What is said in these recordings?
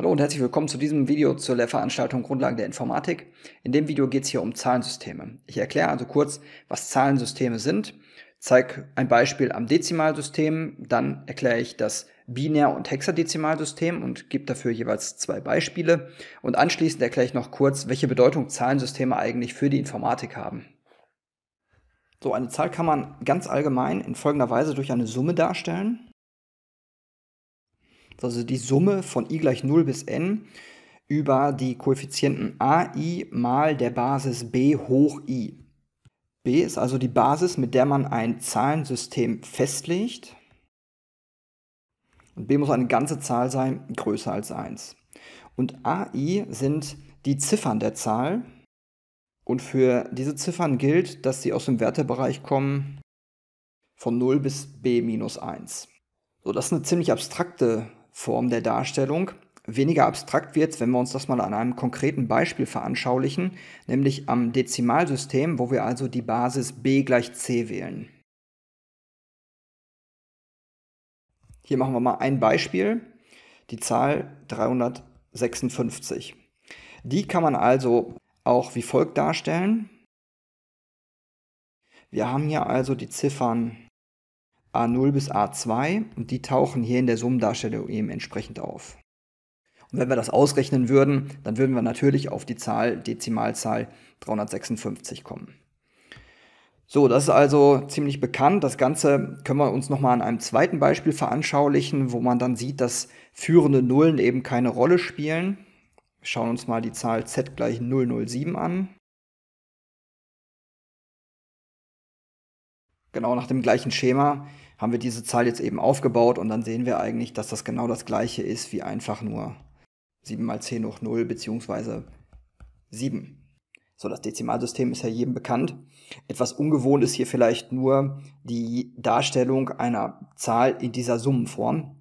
Hallo und herzlich willkommen zu diesem Video zur Lehrveranstaltung Grundlagen der Informatik. In dem Video geht es hier um Zahlensysteme. Ich erkläre also kurz, was Zahlensysteme sind, zeige ein Beispiel am Dezimalsystem, dann erkläre ich das Binär- und Hexadezimalsystem und gebe dafür jeweils zwei Beispiele und anschließend erkläre ich noch kurz, welche Bedeutung Zahlensysteme eigentlich für die Informatik haben. So, eine Zahl kann man ganz allgemein in folgender Weise durch eine Summe darstellen also die Summe von i gleich 0 bis n über die Koeffizienten a i mal der Basis b hoch i. b ist also die Basis, mit der man ein Zahlensystem festlegt. Und b muss eine ganze Zahl sein, größer als 1. Und a i sind die Ziffern der Zahl. Und für diese Ziffern gilt, dass sie aus dem Wertebereich kommen von 0 bis b minus 1. So, das ist eine ziemlich abstrakte Form der Darstellung weniger abstrakt wird, es, wenn wir uns das mal an einem konkreten Beispiel veranschaulichen, nämlich am Dezimalsystem, wo wir also die Basis b gleich c wählen. Hier machen wir mal ein Beispiel, die Zahl 356. Die kann man also auch wie folgt darstellen. Wir haben hier also die Ziffern A0 bis A2 und die tauchen hier in der Summendarstellung eben entsprechend auf. Und wenn wir das ausrechnen würden, dann würden wir natürlich auf die Zahl, Dezimalzahl 356 kommen. So, das ist also ziemlich bekannt. Das Ganze können wir uns nochmal an einem zweiten Beispiel veranschaulichen, wo man dann sieht, dass führende Nullen eben keine Rolle spielen. Wir schauen uns mal die Zahl z gleich 007 an. Genau nach dem gleichen Schema haben wir diese Zahl jetzt eben aufgebaut und dann sehen wir eigentlich, dass das genau das gleiche ist wie einfach nur 7 mal 10 hoch 0 beziehungsweise 7. So, das Dezimalsystem ist ja jedem bekannt. Etwas ungewohnt ist hier vielleicht nur die Darstellung einer Zahl in dieser Summenform.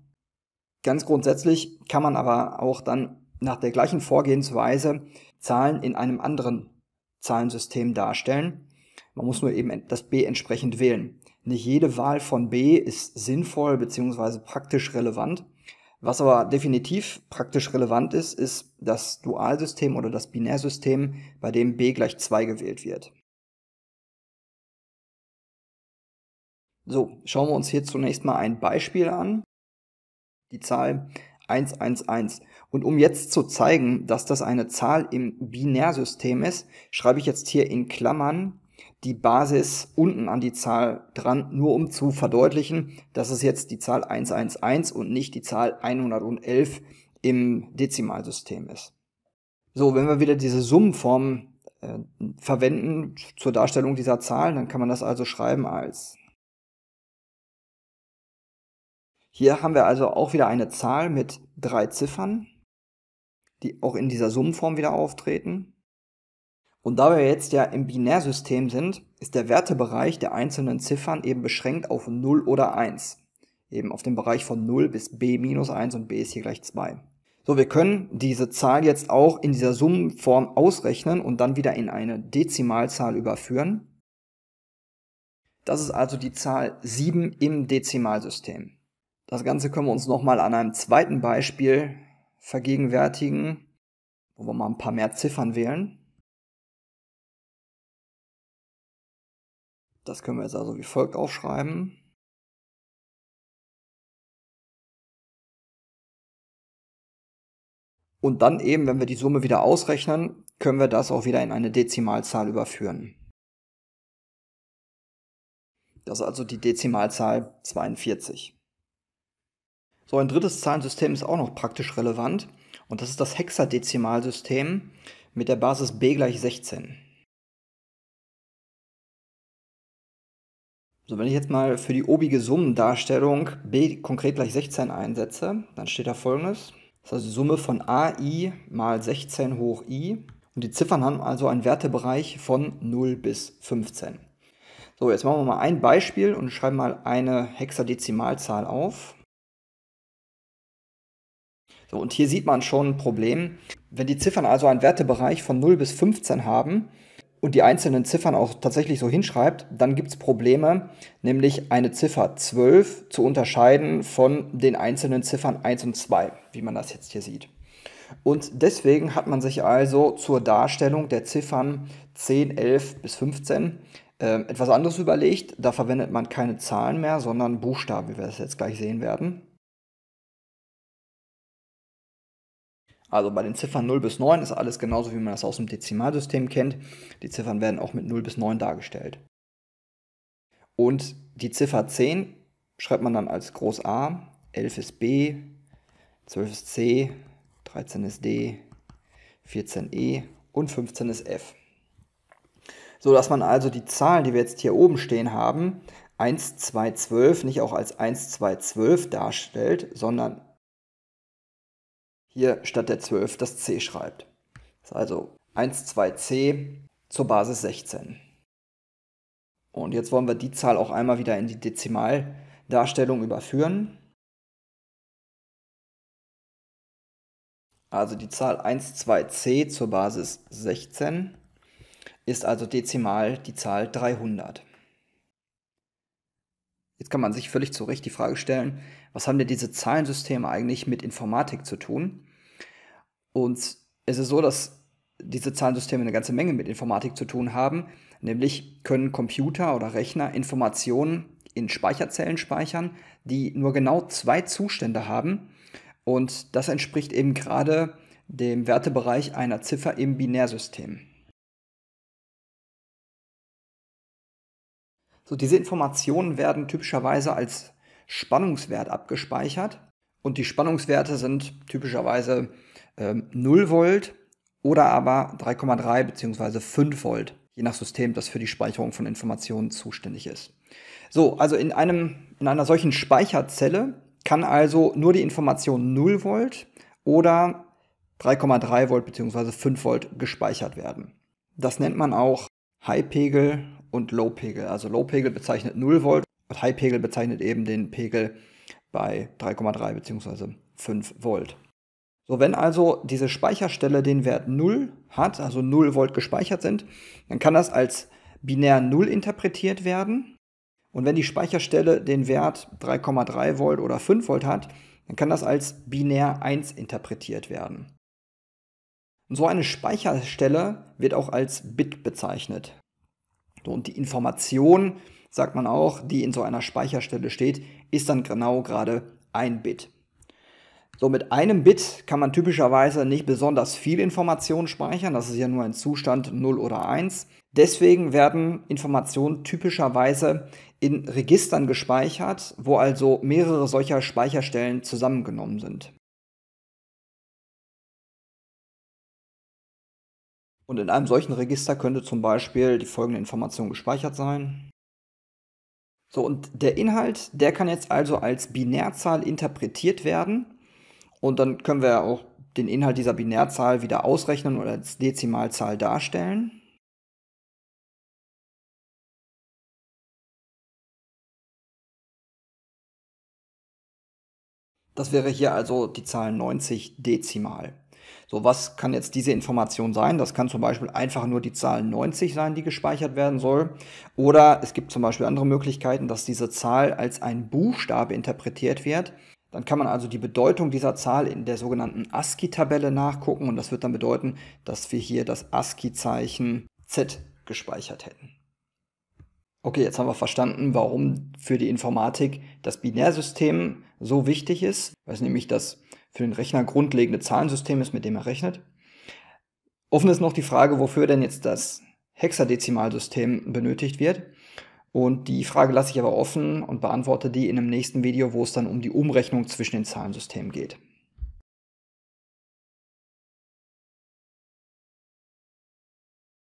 Ganz grundsätzlich kann man aber auch dann nach der gleichen Vorgehensweise Zahlen in einem anderen Zahlensystem darstellen. Man muss nur eben das B entsprechend wählen. Nicht jede Wahl von B ist sinnvoll bzw. praktisch relevant. Was aber definitiv praktisch relevant ist, ist das Dualsystem oder das Binärsystem, bei dem b gleich 2 gewählt wird. So, schauen wir uns hier zunächst mal ein Beispiel an. Die Zahl 111. Und um jetzt zu zeigen, dass das eine Zahl im Binärsystem ist, schreibe ich jetzt hier in Klammern die Basis unten an die Zahl dran, nur um zu verdeutlichen, dass es jetzt die Zahl 111 und nicht die Zahl 111 im Dezimalsystem ist. So, wenn wir wieder diese Summenform äh, verwenden zur Darstellung dieser Zahlen, dann kann man das also schreiben als. Hier haben wir also auch wieder eine Zahl mit drei Ziffern, die auch in dieser Summenform wieder auftreten. Und da wir jetzt ja im Binärsystem sind, ist der Wertebereich der einzelnen Ziffern eben beschränkt auf 0 oder 1. Eben auf den Bereich von 0 bis b minus 1 und b ist hier gleich 2. So, wir können diese Zahl jetzt auch in dieser Summenform ausrechnen und dann wieder in eine Dezimalzahl überführen. Das ist also die Zahl 7 im Dezimalsystem. Das Ganze können wir uns nochmal an einem zweiten Beispiel vergegenwärtigen, wo wir mal ein paar mehr Ziffern wählen. Das können wir jetzt also wie folgt aufschreiben. Und dann eben, wenn wir die Summe wieder ausrechnen, können wir das auch wieder in eine Dezimalzahl überführen. Das ist also die Dezimalzahl 42. So, ein drittes Zahlensystem ist auch noch praktisch relevant und das ist das Hexadezimalsystem mit der Basis b gleich 16. So, wenn ich jetzt mal für die obige Summendarstellung b konkret gleich 16 einsetze, dann steht da folgendes. Das ist also die Summe von ai mal 16 hoch i. Und die Ziffern haben also einen Wertebereich von 0 bis 15. So, jetzt machen wir mal ein Beispiel und schreiben mal eine Hexadezimalzahl auf. So, und hier sieht man schon ein Problem. Wenn die Ziffern also einen Wertebereich von 0 bis 15 haben, und die einzelnen Ziffern auch tatsächlich so hinschreibt, dann gibt es Probleme, nämlich eine Ziffer 12 zu unterscheiden von den einzelnen Ziffern 1 und 2, wie man das jetzt hier sieht. Und deswegen hat man sich also zur Darstellung der Ziffern 10, 11 bis 15 äh, etwas anderes überlegt. Da verwendet man keine Zahlen mehr, sondern Buchstaben, wie wir das jetzt gleich sehen werden. Also bei den Ziffern 0 bis 9 ist alles genauso, wie man das aus dem Dezimalsystem kennt. Die Ziffern werden auch mit 0 bis 9 dargestellt. Und die Ziffer 10 schreibt man dann als Groß A, 11 ist B, 12 ist C, 13 ist D, 14 E und 15 ist F. So dass man also die Zahlen, die wir jetzt hier oben stehen haben, 1, 2, 12 nicht auch als 1, 2, 12 darstellt, sondern hier statt der 12 das C schreibt. Das ist also 1, 2, C zur Basis 16. Und jetzt wollen wir die Zahl auch einmal wieder in die Dezimaldarstellung überführen. Also die Zahl 1, 2, c zur Basis 16 ist also dezimal die Zahl 300. Jetzt kann man sich völlig zu Recht die Frage stellen, was haben denn diese Zahlensysteme eigentlich mit Informatik zu tun? Und es ist so, dass diese Zahlensysteme eine ganze Menge mit Informatik zu tun haben, nämlich können Computer oder Rechner Informationen in Speicherzellen speichern, die nur genau zwei Zustände haben. Und das entspricht eben gerade dem Wertebereich einer Ziffer im Binärsystem. So, diese Informationen werden typischerweise als Spannungswert abgespeichert und die Spannungswerte sind typischerweise äh, 0 Volt oder aber 3,3 bzw. 5 Volt, je nach System, das für die Speicherung von Informationen zuständig ist. So, also in, einem, in einer solchen Speicherzelle kann also nur die Information 0 Volt oder 3,3 Volt bzw. 5 Volt gespeichert werden. Das nennt man auch High-Pegel und Low-Pegel. Also Low-Pegel bezeichnet 0 Volt und High-Pegel bezeichnet eben den Pegel bei 3,3 bzw. 5 Volt. So, wenn also diese Speicherstelle den Wert 0 hat, also 0 Volt gespeichert sind, dann kann das als binär 0 interpretiert werden. Und wenn die Speicherstelle den Wert 3,3 Volt oder 5 Volt hat, dann kann das als binär 1 interpretiert werden so eine Speicherstelle wird auch als Bit bezeichnet. und die Information, sagt man auch, die in so einer Speicherstelle steht, ist dann genau gerade ein Bit. So, mit einem Bit kann man typischerweise nicht besonders viel Information speichern. Das ist ja nur ein Zustand 0 oder 1. Deswegen werden Informationen typischerweise in Registern gespeichert, wo also mehrere solcher Speicherstellen zusammengenommen sind. Und in einem solchen Register könnte zum Beispiel die folgende Information gespeichert sein. So, und der Inhalt, der kann jetzt also als Binärzahl interpretiert werden. Und dann können wir auch den Inhalt dieser Binärzahl wieder ausrechnen oder als Dezimalzahl darstellen. Das wäre hier also die Zahl 90 dezimal. So, was kann jetzt diese Information sein? Das kann zum Beispiel einfach nur die Zahl 90 sein, die gespeichert werden soll. Oder es gibt zum Beispiel andere Möglichkeiten, dass diese Zahl als ein Buchstabe interpretiert wird. Dann kann man also die Bedeutung dieser Zahl in der sogenannten ASCII-Tabelle nachgucken und das wird dann bedeuten, dass wir hier das ASCII-Zeichen Z gespeichert hätten. Okay, jetzt haben wir verstanden, warum für die Informatik das Binärsystem so wichtig ist, weil es nämlich das für den Rechner grundlegende Zahlensystem ist, mit dem er rechnet. Offen ist noch die Frage, wofür denn jetzt das Hexadezimalsystem benötigt wird. Und die Frage lasse ich aber offen und beantworte die in einem nächsten Video, wo es dann um die Umrechnung zwischen den Zahlensystemen geht.